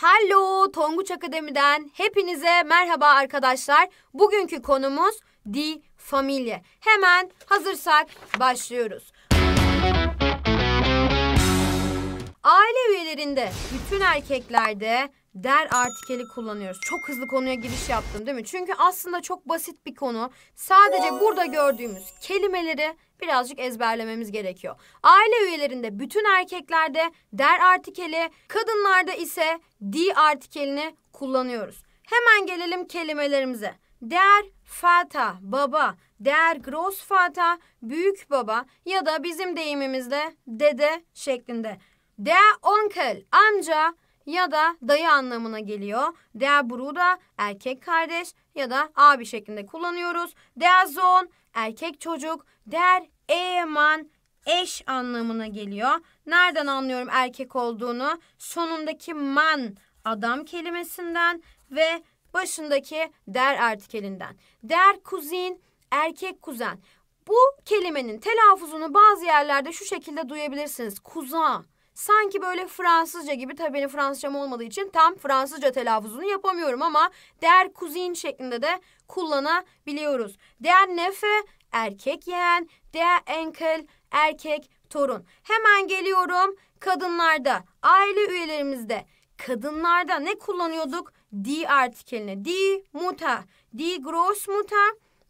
Hello Tonguç Akademi'den hepinize merhaba arkadaşlar. Bugünkü konumuz Di Familie. Hemen hazırsak başlıyoruz. Aile üyelerinde bütün erkeklerde der artikeli kullanıyoruz. Çok hızlı konuya giriş yaptım değil mi? Çünkü aslında çok basit bir konu. Sadece burada gördüğümüz kelimeleri birazcık ezberlememiz gerekiyor. Aile üyelerinde bütün erkeklerde der artikeli, kadınlarda ise di artikelini kullanıyoruz. Hemen gelelim kelimelerimize. Der fata baba, der großvater büyük baba ya da bizim deyimimizde dede şeklinde. Der onkel amca ya da dayı anlamına geliyor. Der Bruder erkek kardeş ya da abi şeklinde kullanıyoruz. Der Sohn erkek çocuk. Der Ehemann eş anlamına geliyor. Nereden anlıyorum erkek olduğunu? Sonundaki man adam kelimesinden ve başındaki der artikelinden. Der kuzin erkek kuzen. Bu kelimenin telaffuzunu bazı yerlerde şu şekilde duyabilirsiniz. Kuza, sanki böyle Fransızca gibi tabii benim Fransızcam olmadığı için tam Fransızca telaffuzunu yapamıyorum ama der kuzin şeklinde de kullanabiliyoruz. Der nefe erkek yeğen, der enkel erkek torun. Hemen geliyorum kadınlarda, aile üyelerimizde. Kadınlarda ne kullanıyorduk? Di artikeline. Di muta, di gross muta,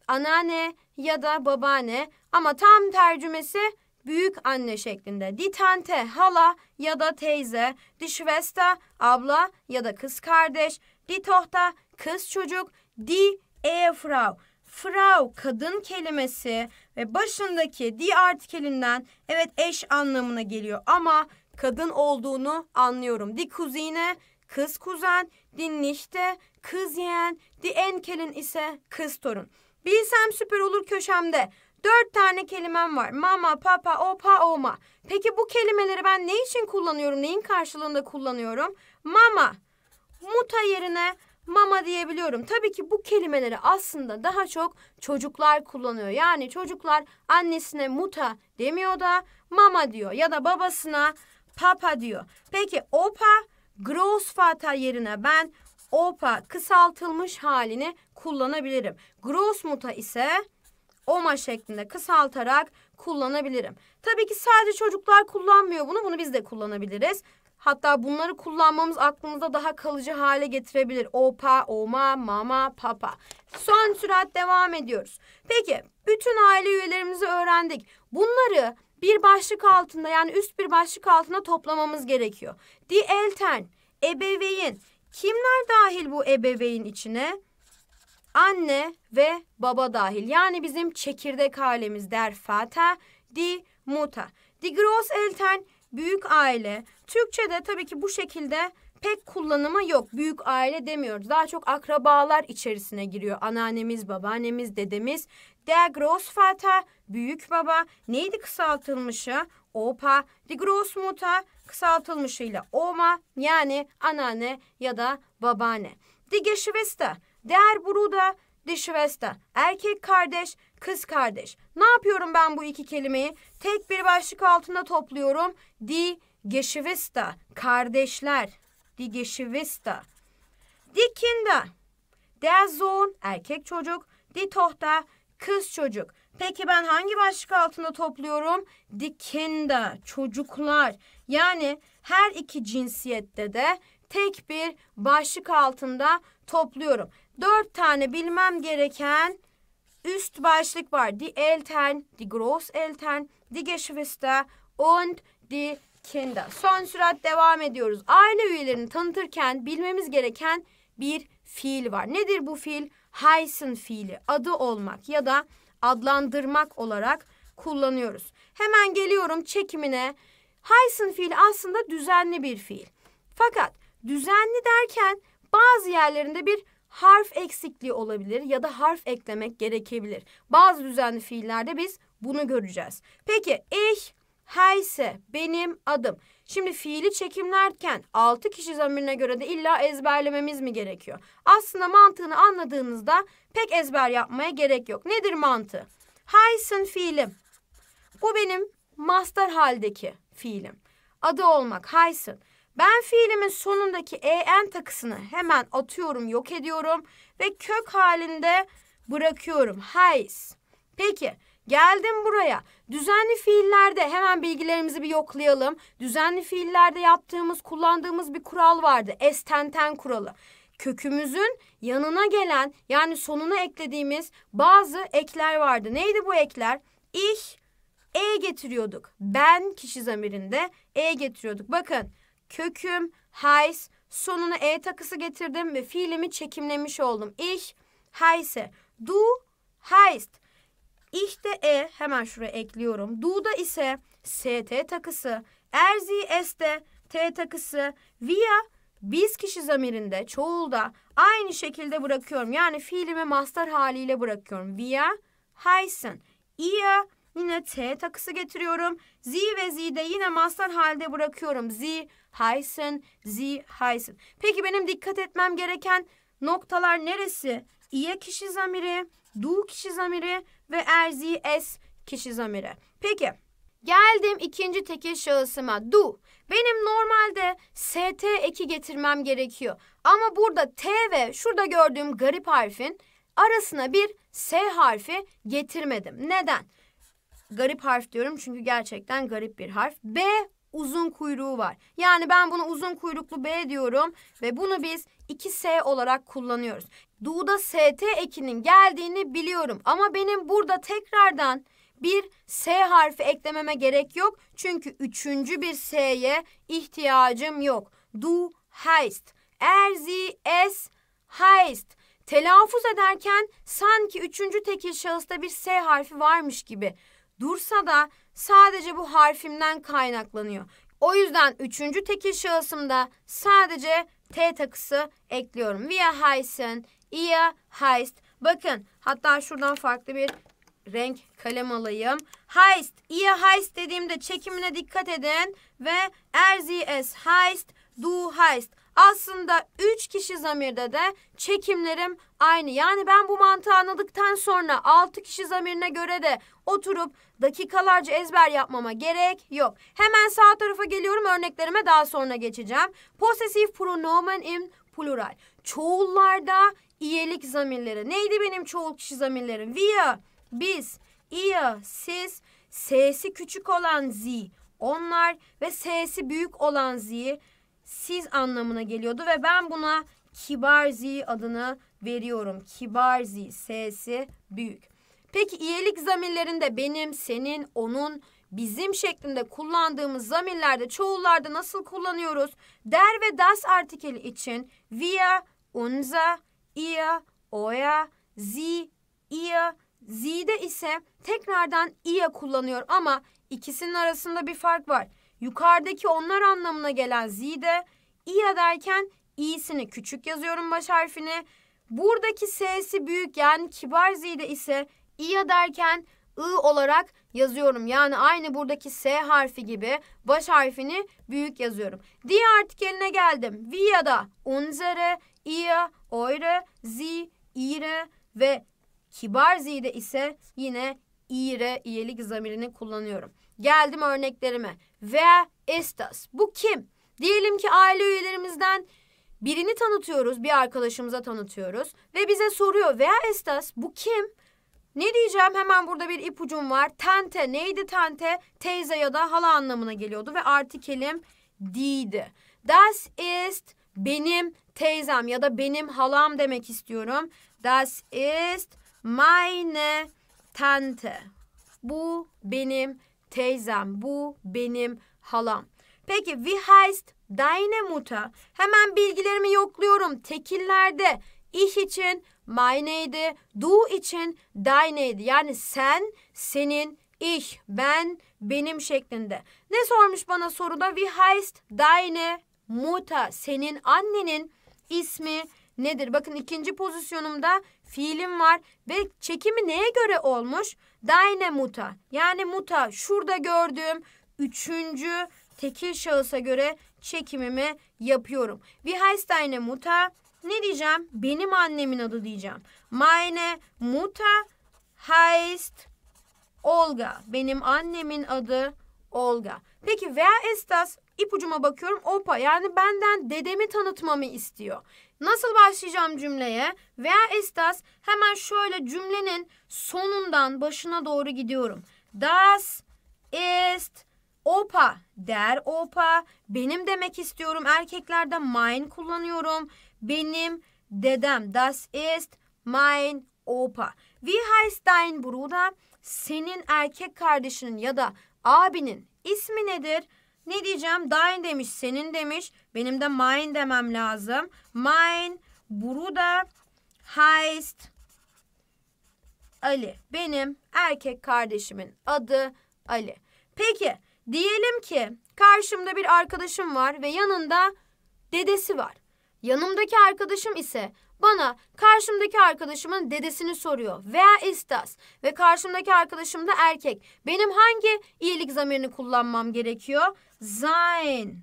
anneanne ya da babaanne. Ama tam tercümesi büyük anne şeklinde. Die Tante, hala ya da teyze. Die Schwester, abla ya da kız kardeş. Die Tochter, kız çocuk. di Ehefrau. Frau kadın kelimesi ve başındaki di artikelinden evet eş anlamına geliyor ama kadın olduğunu anlıyorum. Di kuzine kız kuzen, di nişte kız yeğen, di enkelin ise kız torun. Bilsem süper olur köşemde. Dört tane kelimem var. Mama, papa, opa, oma. Peki bu kelimeleri ben ne için kullanıyorum? Neyin karşılığında kullanıyorum? Mama. Muta yerine mama diyebiliyorum. Tabii ki bu kelimeleri aslında daha çok çocuklar kullanıyor. Yani çocuklar annesine muta demiyor da mama diyor ya da babasına papa diyor. Peki opa Großvater yerine ben opa kısaltılmış halini kullanabilirim. Großmutter ise oma şeklinde kısaltarak kullanabilirim. Tabii ki sadece çocuklar kullanmıyor bunu. Bunu biz de kullanabiliriz. Hatta bunları kullanmamız aklımızda daha kalıcı hale getirebilir. Opa, oma, mama, papa. Son sürat devam ediyoruz. Peki bütün aile üyelerimizi öğrendik. Bunları bir başlık altında yani üst bir başlık altında toplamamız gerekiyor. Eltern, ebeveyn. Kimler dahil bu ebeveyn içine? anne ve baba dahil. Yani bizim çekirdek ailemiz der fata di muta. Di gross elten büyük aile. Türkçe'de tabii ki bu şekilde pek kullanımı yok. Büyük aile demiyoruz. Daha çok akrabalar içerisine giriyor. Anneannemiz, babaannemiz, dedemiz. Der Großvater, büyük baba. Neydi kısaltılmışı? Opa. Die Großmutter, kısaltılmışıyla Oma. Yani anneanne ya da babaanne. Die Geschwister, Der burada di şvesta. Erkek kardeş, kız kardeş. Ne yapıyorum ben bu iki kelimeyi? Tek bir başlık altında topluyorum. Di geschwista. Kardeşler. Di geschwista. Di kinda Der Sohn erkek çocuk. Di tohta kız çocuk. Peki ben hangi başlık altında topluyorum? Di kinda çocuklar. Yani her iki cinsiyette de tek bir başlık altında topluyorum dört tane bilmem gereken üst başlık var. Die Eltern, die Großeltern, die Geschwister und die Kinder. Son sürat devam ediyoruz. Aile üyelerini tanıtırken bilmemiz gereken bir fiil var. Nedir bu fiil? Heißen fiili. Adı olmak ya da adlandırmak olarak kullanıyoruz. Hemen geliyorum çekimine. Heißen fiil aslında düzenli bir fiil. Fakat düzenli derken bazı yerlerinde bir harf eksikliği olabilir ya da harf eklemek gerekebilir. Bazı düzenli fiillerde biz bunu göreceğiz. Peki ich, heyse, benim adım. Şimdi fiili çekimlerken altı kişi zamirine göre de illa ezberlememiz mi gerekiyor? Aslında mantığını anladığınızda pek ezber yapmaya gerek yok. Nedir mantığı? Heysen fiilim. Bu benim master haldeki fiilim. Adı olmak, Haysen. Ben fiilimin sonundaki en takısını hemen atıyorum, yok ediyorum ve kök halinde bırakıyorum. Hays. Peki geldim buraya. Düzenli fiillerde hemen bilgilerimizi bir yoklayalım. Düzenli fiillerde yaptığımız, kullandığımız bir kural vardı. Estenten kuralı kökümüzün yanına gelen yani sonuna eklediğimiz bazı ekler vardı. Neydi bu ekler? İh, e getiriyorduk. Ben kişi zamirinde e getiriyorduk. Bakın köküm, heiß, sonuna e takısı getirdim ve fiilimi çekimlemiş oldum. Ich heise, du heist, Ich de e hemen şuraya ekliyorum. Du da ise st takısı, er sie es de t takısı, via biz kişi zamirinde çoğulda aynı şekilde bırakıyorum. Yani fiilimi master haliyle bırakıyorum. Via heisen, Ihr Yine T takısı getiriyorum. Z ve Z'de yine mastar halde bırakıyorum. Z, Hyson, Z, Hyson. Peki benim dikkat etmem gereken noktalar neresi? İye kişi zamiri, du kişi zamiri ve erzi es kişi zamiri. Peki geldim ikinci tekil şahısıma du. Benim normalde st eki getirmem gerekiyor. Ama burada t ve şurada gördüğüm garip harfin arasına bir s harfi getirmedim. Neden? garip harf diyorum çünkü gerçekten garip bir harf. B uzun kuyruğu var. Yani ben bunu uzun kuyruklu B diyorum ve bunu biz 2S olarak kullanıyoruz. Du'da ST ekinin geldiğini biliyorum ama benim burada tekrardan bir S harfi eklememe gerek yok. Çünkü üçüncü bir S'ye ihtiyacım yok. Du heist. Erzi es heist. Telaffuz ederken sanki üçüncü tekil şahısta bir S harfi varmış gibi dursa da sadece bu harfimden kaynaklanıyor. O yüzden üçüncü tekil şahısımda sadece T takısı ekliyorum. Wir heißen, ihr heißt. Bakın hatta şuradan farklı bir renk kalem alayım. Heist, ihr heist dediğimde çekimine dikkat edin. Ve er sie es heist, du heist. Aslında üç kişi zamirde de çekimlerim aynı. Yani ben bu mantığı anladıktan sonra altı kişi zamirine göre de oturup dakikalarca ezber yapmama gerek yok. Hemen sağ tarafa geliyorum örneklerime daha sonra geçeceğim. Possessive pronomen in plural. Çoğullarda iyelik zamirleri. Neydi benim çoğul kişi zamirlerim? We, biz, ihr, siz, s'si küçük olan z, onlar ve s'si büyük olan zi siz anlamına geliyordu ve ben buna Kibarzi adını veriyorum. Kibarzi sesi büyük. Peki iyilik zamirlerinde benim, senin, onun, bizim şeklinde kullandığımız zamirlerde çoğullarda nasıl kullanıyoruz? Der ve das artikeli için via, unza, ia, oya, zi, ia, zi'de ise tekrardan ia kullanıyor ama ikisinin arasında bir fark var. Yukarıdaki onlar anlamına gelen z'de i' derken i'sini küçük yazıyorum baş harfini. Buradaki s'si büyük yani kibar z'de ise i' derken ı olarak yazıyorum. Yani aynı buradaki S harfi gibi baş harfini büyük yazıyorum. Diye artikeline geldim. Via da unzere, ia, oire, zi, ire ve kibar z'de ise yine ire iyelik zamirini kullanıyorum. Geldim örneklerime. Ve estas. Bu kim? Diyelim ki aile üyelerimizden birini tanıtıyoruz, bir arkadaşımıza tanıtıyoruz ve bize soruyor veya estas bu kim? Ne diyeceğim hemen burada bir ipucum var. Tente neydi tente? Teyze ya da hala anlamına geliyordu ve artikelim diydi. Das ist benim teyzem ya da benim halam demek istiyorum. Das ist meine Tante. Bu benim teyzem, bu benim halam. Peki wie heißt deine Mutter? Hemen bilgilerimi yokluyorum. Tekillerde ich için meineydi, du için deineydi. Yani sen, senin, ich, ben, benim şeklinde. Ne sormuş bana soruda? Wie heißt deine Mutter? Senin annenin ismi nedir? Bakın ikinci pozisyonumda fiilim var ve çekimi neye göre olmuş? Daine muta. Yani muta şurada gördüğüm üçüncü tekil şahısa göre çekimimi yapıyorum. Wie heißt deine Muta? Ne diyeceğim? Benim annemin adı diyeceğim. Meine Muta heißt Olga. Benim annemin adı Olga. Peki wer ist das? İpucuma bakıyorum. Opa yani benden dedemi tanıtmamı istiyor. Nasıl başlayacağım cümleye? Veya estas hemen şöyle cümlenin sonundan başına doğru gidiyorum. Das ist opa der opa benim demek istiyorum. Erkeklerde mein kullanıyorum. Benim dedem das ist mein opa. Wie heißt dein Bruder? Senin erkek kardeşinin ya da abinin ismi nedir? Ne diyeceğim? Dein demiş, senin demiş. Benim de mine demem lazım. Mine burada heißt Ali. Benim erkek kardeşimin adı Ali. Peki diyelim ki karşımda bir arkadaşım var ve yanında dedesi var. Yanımdaki arkadaşım ise bana karşımdaki arkadaşımın dedesini soruyor. Veya istas ve karşımdaki arkadaşım da erkek. Benim hangi iyilik zamirini kullanmam gerekiyor? Sein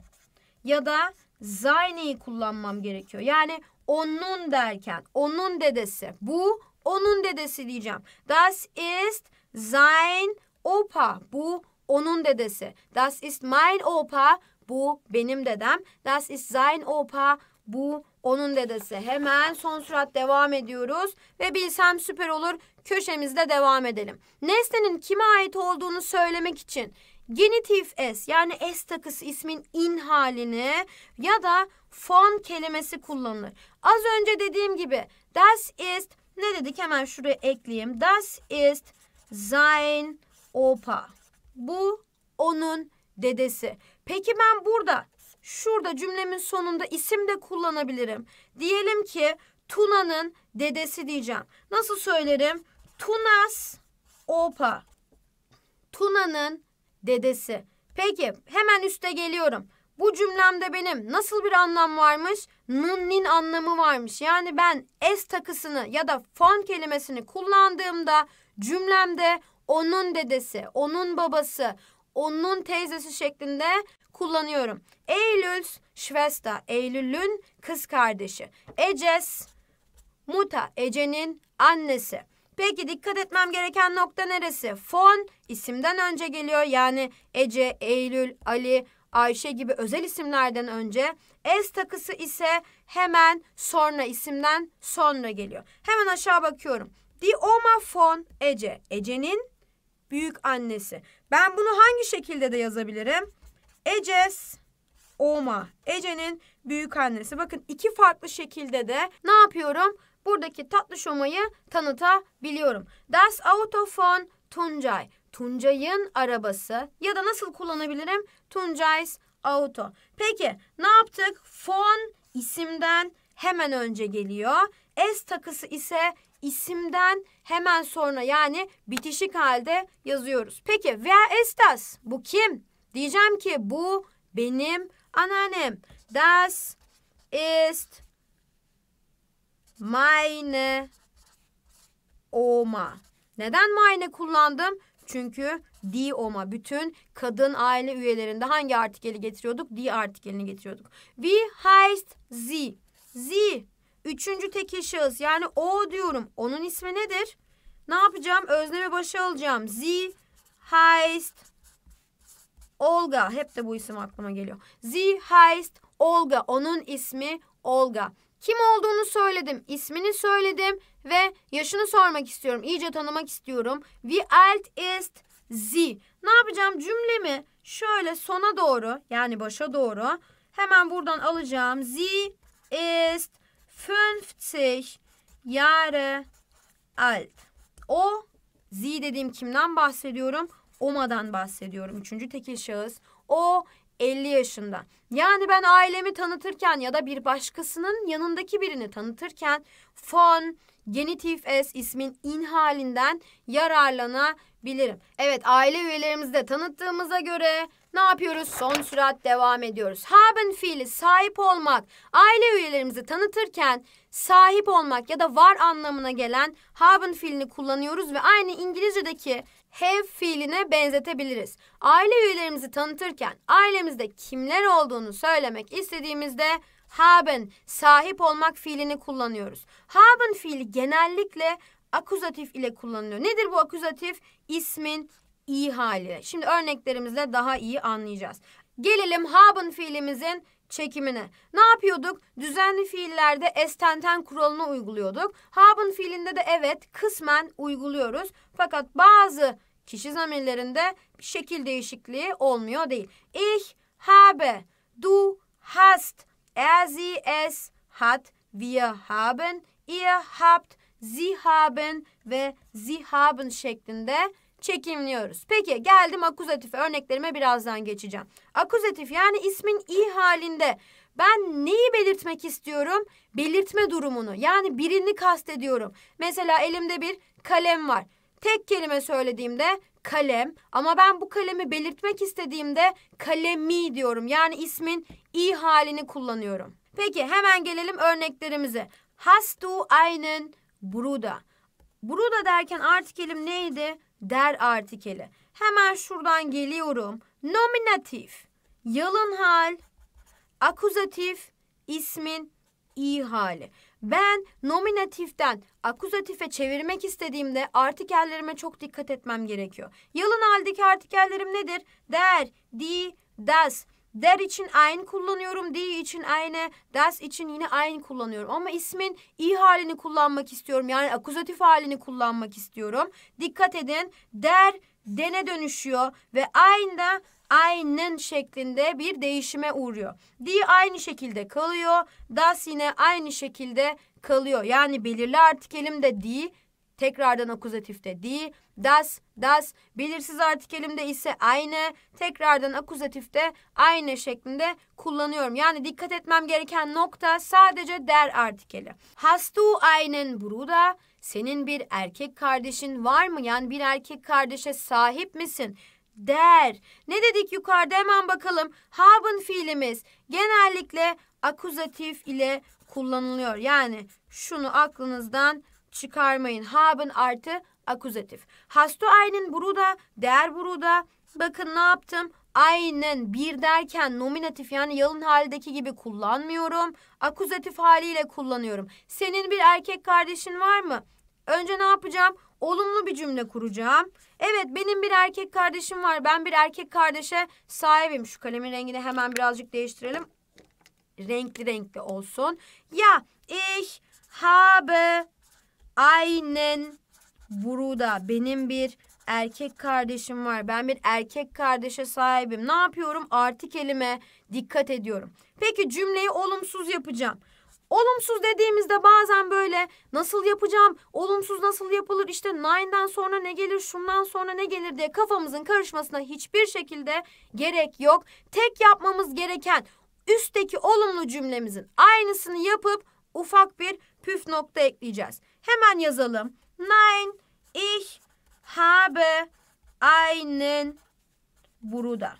ya da Zayne'yi kullanmam gerekiyor. Yani onun derken onun dedesi. Bu onun dedesi diyeceğim. Das ist sein Opa. Bu onun dedesi. Das ist mein Opa. Bu benim dedem. Das ist sein Opa. Bu onun dedesi. Hemen son surat devam ediyoruz. Ve bilsem süper olur köşemizde devam edelim. Nesnenin kime ait olduğunu söylemek için Genitif s yani s takısı ismin in halini ya da fon kelimesi kullanılır. Az önce dediğim gibi das ist ne dedik hemen şuraya ekleyeyim. Das ist sein Opa. Bu onun dedesi. Peki ben burada şurada cümlemin sonunda isim de kullanabilirim. Diyelim ki Tuna'nın dedesi diyeceğim. Nasıl söylerim? Tunas Opa. Tuna'nın Dedesi. Peki hemen üste geliyorum. Bu cümlemde benim nasıl bir anlam varmış? Nun'nin anlamı varmış. Yani ben es takısını ya da fon kelimesini kullandığımda cümlemde onun dedesi, onun babası, onun teyzesi şeklinde kullanıyorum. Eylül Şvesta, Eylül'ün kız kardeşi. Eces, Muta, Ece'nin annesi. Peki dikkat etmem gereken nokta neresi? Fon isimden önce geliyor. Yani Ece, Eylül, Ali, Ayşe gibi özel isimlerden önce. Es takısı ise hemen sonra isimden sonra geliyor. Hemen aşağı bakıyorum. Dioma fon Ece. Ece'nin büyük annesi. Ben bunu hangi şekilde de yazabilirim? Eces Oma. Ece'nin büyük annesi. Bakın iki farklı şekilde de ne yapıyorum? buradaki tatlı şomayı tanıtabiliyorum. Das Auto von Tuncay. Tuncay'ın arabası ya da nasıl kullanabilirim? Tuncay's Auto. Peki ne yaptık? Von isimden hemen önce geliyor. S takısı ise isimden hemen sonra yani bitişik halde yazıyoruz. Peki wer ist das? Bu kim? Diyeceğim ki bu benim anneannem. Das ist meine Oma. Neden meine kullandım? Çünkü di oma bütün kadın aile üyelerinde hangi artikeli getiriyorduk? Di artikelini getiriyorduk. Wie heißt sie? Sie üçüncü tekil şahıs yani o diyorum. Onun ismi nedir? Ne yapacağım? Özneme başa alacağım. Sie heißt Olga. Hep de bu isim aklıma geliyor. Sie heißt Olga. Onun ismi Olga. Kim olduğunu söyledim, ismini söyledim ve yaşını sormak istiyorum. İyice tanımak istiyorum. Wie alt ist sie? Ne yapacağım? Cümlemi şöyle sona doğru yani başa doğru hemen buradan alacağım. Sie ist 50 Jahre alt. O Z dediğim kimden bahsediyorum? Oma'dan bahsediyorum. Üçüncü tekil şahıs. O 50 yaşında. Yani ben ailemi tanıtırken ya da bir başkasının yanındaki birini tanıtırken fon, genitif s ismin in halinden yararlanabilirim. Evet aile üyelerimizi de tanıttığımıza göre ne yapıyoruz? Son sürat devam ediyoruz. Haben fiili sahip olmak. Aile üyelerimizi tanıtırken sahip olmak ya da var anlamına gelen haben fiilini kullanıyoruz ve aynı İngilizce'deki have fiiline benzetebiliriz. Aile üyelerimizi tanıtırken ailemizde kimler olduğunu söylemek istediğimizde haben, sahip olmak fiilini kullanıyoruz. Haben fiili genellikle akuzatif ile kullanılıyor. Nedir bu akuzatif? İsmin iyi hali. Şimdi örneklerimizle daha iyi anlayacağız. Gelelim haben fiilimizin çekimine. Ne yapıyorduk? Düzenli fiillerde estenten kuralını uyguluyorduk. Haben fiilinde de evet kısmen uyguluyoruz. Fakat bazı kişi zamirlerinde şekil değişikliği olmuyor değil. Ich habe, du hast, er, sie, es hat, wir haben, ihr habt, sie haben ve sie haben şeklinde çekimliyoruz. Peki geldim akuzatif örneklerime birazdan geçeceğim. Akuzatif yani ismin i halinde ben neyi belirtmek istiyorum? Belirtme durumunu yani birini kastediyorum. Mesela elimde bir kalem var. Tek kelime söylediğimde kalem ama ben bu kalemi belirtmek istediğimde kalemi diyorum. Yani ismin i halini kullanıyorum. Peki hemen gelelim örneklerimize. Hast du einen Bruder? Bruda derken artık elim neydi? der artikeli. Hemen şuradan geliyorum. Nominatif, yalın hal, akuzatif, ismin iyi hali. Ben nominatiften akuzatife çevirmek istediğimde artikellerime çok dikkat etmem gerekiyor. Yalın haldeki artikellerim nedir? Der, di, das. Der için ein kullanıyorum. Die için eine. Das için yine ein kullanıyorum. Ama ismin i halini kullanmak istiyorum. Yani akuzatif halini kullanmak istiyorum. Dikkat edin. Der dene dönüşüyor ve ein de aynen şeklinde bir değişime uğruyor. Die aynı şekilde kalıyor. Das yine aynı şekilde kalıyor. Yani belirli artikelim de die tekrardan akuzatifte di, das, das, belirsiz artikelimde ise aynı, tekrardan akuzatifte aynı şeklinde kullanıyorum. Yani dikkat etmem gereken nokta sadece der artikeli. Hast du einen Bruder? Senin bir erkek kardeşin var mı? Yani bir erkek kardeşe sahip misin? Der. Ne dedik yukarıda hemen bakalım. Haben fiilimiz genellikle akuzatif ile kullanılıyor. Yani şunu aklınızdan çıkarmayın. Haben artı akuzatif. Hast du einen Bruder? Der Bruder. Bakın ne yaptım? Aynen bir derken nominatif yani yalın haldeki gibi kullanmıyorum. Akuzatif haliyle kullanıyorum. Senin bir erkek kardeşin var mı? Önce ne yapacağım? Olumlu bir cümle kuracağım. Evet benim bir erkek kardeşim var. Ben bir erkek kardeşe sahibim. Şu kalemin rengini hemen birazcık değiştirelim. Renkli renkli olsun. Ya ich habe Aynen burada benim bir erkek kardeşim var. Ben bir erkek kardeşe sahibim. Ne yapıyorum? Artık kelime dikkat ediyorum. Peki cümleyi olumsuz yapacağım. Olumsuz dediğimizde bazen böyle nasıl yapacağım, olumsuz nasıl yapılır, İşte nine'den sonra ne gelir, şundan sonra ne gelir diye kafamızın karışmasına hiçbir şekilde gerek yok. Tek yapmamız gereken üstteki olumlu cümlemizin aynısını yapıp ufak bir püf nokta ekleyeceğiz. Hemen yazalım. Nein, ich habe einen Bruder.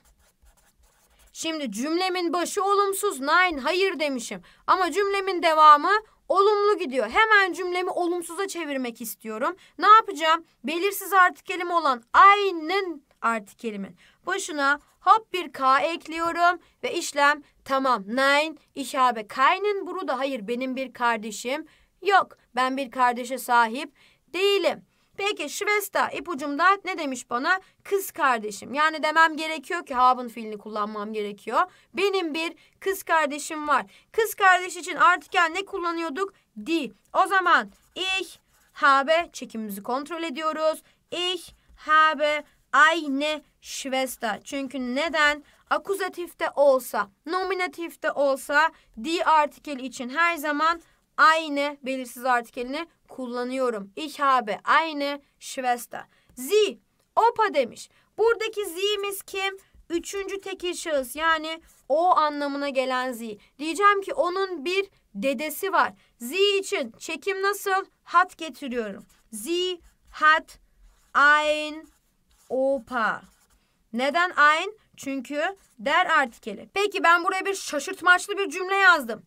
Şimdi cümlemin başı olumsuz. Nein, hayır demişim. Ama cümlemin devamı olumlu gidiyor. Hemen cümlemi olumsuza çevirmek istiyorum. Ne yapacağım? Belirsiz artikelim olan aynen artikelimin başına hop bir k ekliyorum ve işlem tamam. Nein, ich habe keinen Bruder. Hayır, benim bir kardeşim Yok ben bir kardeşe sahip değilim. Peki Şvesta ipucumda ne demiş bana? Kız kardeşim. Yani demem gerekiyor ki haben fiilini kullanmam gerekiyor. Benim bir kız kardeşim var. Kız kardeş için artikel ne kullanıyorduk? Di. O zaman ich habe çekimimizi kontrol ediyoruz. Ich habe eine Schwester. Çünkü neden? Akuzatifte olsa, nominatifte olsa di artikel için her zaman aynı belirsiz artikelini kullanıyorum. Ich habe eine Schwester. Sie, opa demiş. Buradaki zi'miz kim? Üçüncü tekil şahıs yani o anlamına gelen zi. Diyeceğim ki onun bir dedesi var. Zi için çekim nasıl? Hat getiriyorum. Zi hat ein opa. Neden ein? Çünkü der artikeli. Peki ben buraya bir şaşırtmaçlı bir cümle yazdım.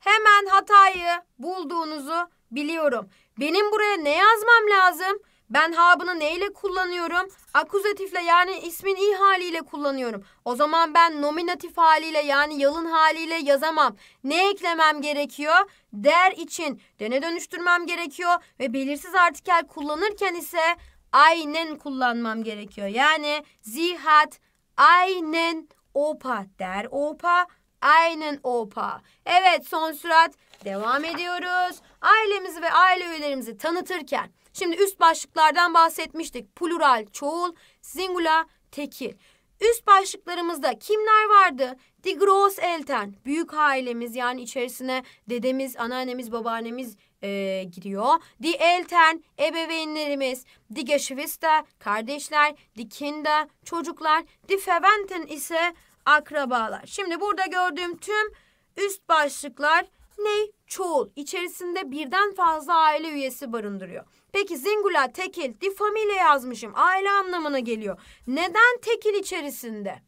Hemen hatayı bulduğunuzu biliyorum. Benim buraya ne yazmam lazım? Ben habını neyle kullanıyorum? Akuzatifle yani ismin i haliyle kullanıyorum. O zaman ben nominatif haliyle yani yalın haliyle yazamam. Ne eklemem gerekiyor? Der için dene dönüştürmem gerekiyor ve belirsiz artikel kullanırken ise aynen kullanmam gerekiyor. Yani zihat aynen Opa der Opa Aynen Opa. Evet son sürat devam ediyoruz. Ailemizi ve aile üyelerimizi tanıtırken şimdi üst başlıklardan bahsetmiştik. Plural, çoğul, singula, tekil. Üst başlıklarımızda kimler vardı? Die Großeltern, büyük ailemiz yani içerisine dedemiz, anneannemiz, babaannemiz e, giriyor. Die Eltern, ebeveynlerimiz. Die Geschwister, kardeşler. Die Kinder, çocuklar. Die Verwandten ise akrabalar. Şimdi burada gördüğüm tüm üst başlıklar ne? Çoğul. İçerisinde birden fazla aile üyesi barındırıyor. Peki zingula, tekil, di familia yazmışım. Aile anlamına geliyor. Neden tekil içerisinde?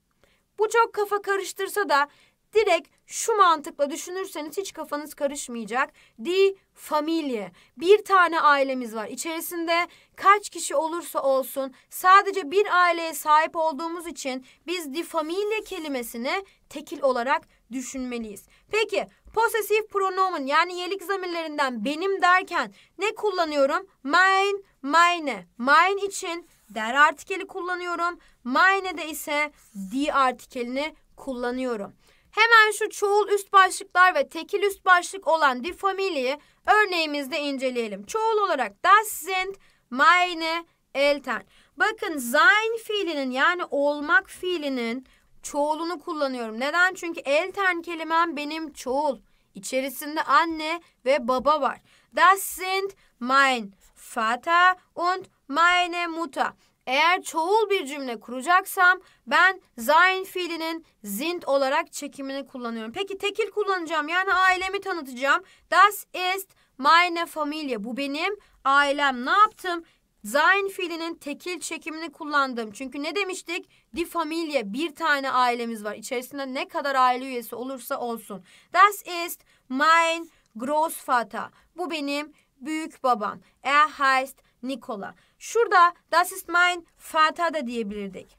Bu çok kafa karıştırsa da Direkt şu mantıkla düşünürseniz hiç kafanız karışmayacak. Di familye. Bir tane ailemiz var. İçerisinde kaç kişi olursa olsun sadece bir aileye sahip olduğumuz için biz di familye kelimesini tekil olarak düşünmeliyiz. Peki posesif pronomen yani yelik zamirlerinden benim derken ne kullanıyorum? Mein, meine. Mein için der artikeli kullanıyorum. Meine de ise die artikelini kullanıyorum. Hemen şu çoğul üst başlıklar ve tekil üst başlık olan die Familie'yi örneğimizde inceleyelim. Çoğul olarak das sind, meine, Eltern. Bakın sein fiilinin yani olmak fiilinin çoğulunu kullanıyorum. Neden? Çünkü Eltern kelimem benim çoğul. İçerisinde anne ve baba var. Das sind mein Vater und meine Mutter. Eğer çoğul bir cümle kuracaksam ben zain fiilinin sind olarak çekimini kullanıyorum. Peki tekil kullanacağım yani ailemi tanıtacağım. Das ist meine Familie. Bu benim ailem. Ne yaptım? Zain fiilinin tekil çekimini kullandım. Çünkü ne demiştik? Di familie bir tane ailemiz var. İçerisinde ne kadar aile üyesi olursa olsun. Das ist mein Großvater. Bu benim büyük babam. Er heißt Nikola. Şurada das ist mein Vater da diyebilirdik.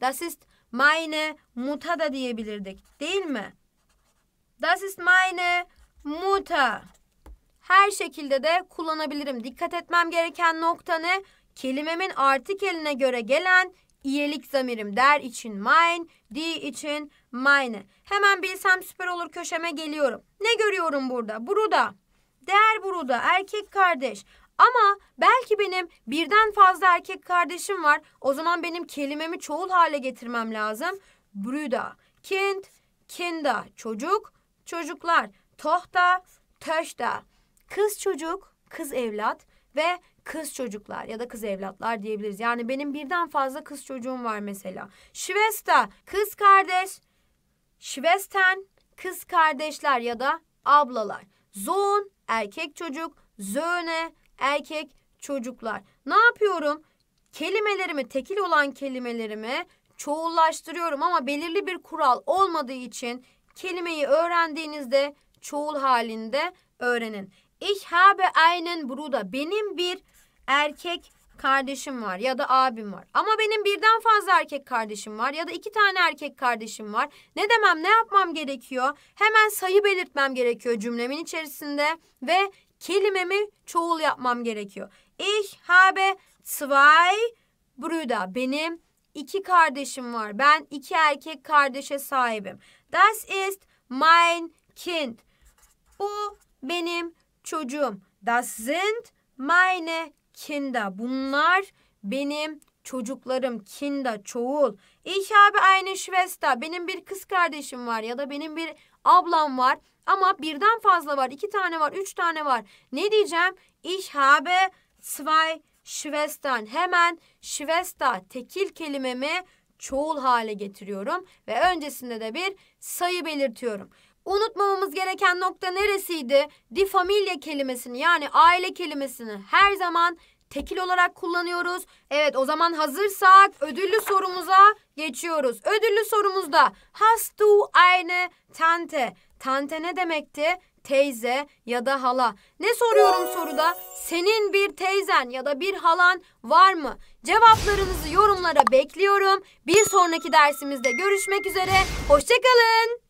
Das ist meine Mutter da diyebilirdik. Değil mi? Das ist meine Mutter. Her şekilde de kullanabilirim. Dikkat etmem gereken nokta ne? Kelimemin artık eline göre gelen iyilik zamirim der için mine, di için meine. Hemen bilsem süper olur köşeme geliyorum. Ne görüyorum burada? Burada. Değer burada erkek kardeş. Ama belki benim birden fazla erkek kardeşim var. O zaman benim kelimemi çoğul hale getirmem lazım. Brüda, kind, kinda, çocuk, çocuklar, tohta, töşta, kız çocuk, kız evlat ve kız çocuklar ya da kız evlatlar diyebiliriz. Yani benim birden fazla kız çocuğum var mesela. Şivesta, kız kardeş, şivesten, kız kardeşler ya da ablalar. Zon, erkek çocuk, zöne erkek çocuklar. Ne yapıyorum? Kelimelerimi, tekil olan kelimelerimi çoğullaştırıyorum ama belirli bir kural olmadığı için kelimeyi öğrendiğinizde çoğul halinde öğrenin. Ich habe einen Bruder. Benim bir erkek kardeşim var ya da abim var. Ama benim birden fazla erkek kardeşim var ya da iki tane erkek kardeşim var. Ne demem ne yapmam gerekiyor? Hemen sayı belirtmem gerekiyor cümlemin içerisinde ve kelimemi çoğul yapmam gerekiyor. Ich habe zwei Brüder. Benim iki kardeşim var. Ben iki erkek kardeşe sahibim. Das ist mein Kind. Bu benim çocuğum. Das sind meine kinda. Bunlar benim çocuklarım kinda çoğul. Ich habe eine Schwester. Benim bir kız kardeşim var ya da benim bir ablam var. Ama birden fazla var. iki tane var, üç tane var. Ne diyeceğim? Ich habe zwei Schwestern. Hemen Schwester tekil kelimemi çoğul hale getiriyorum. Ve öncesinde de bir sayı belirtiyorum. Unutmamamız gereken nokta neresiydi? Di familia kelimesini yani aile kelimesini her zaman tekil olarak kullanıyoruz. Evet o zaman hazırsak ödüllü sorumuza geçiyoruz. Ödüllü sorumuzda hast du eine Tante? Tante ne demekti? teyze ya da hala. Ne soruyorum soruda? Senin bir teyzen ya da bir halan var mı? Cevaplarınızı yorumlara bekliyorum. Bir sonraki dersimizde görüşmek üzere. Hoşçakalın.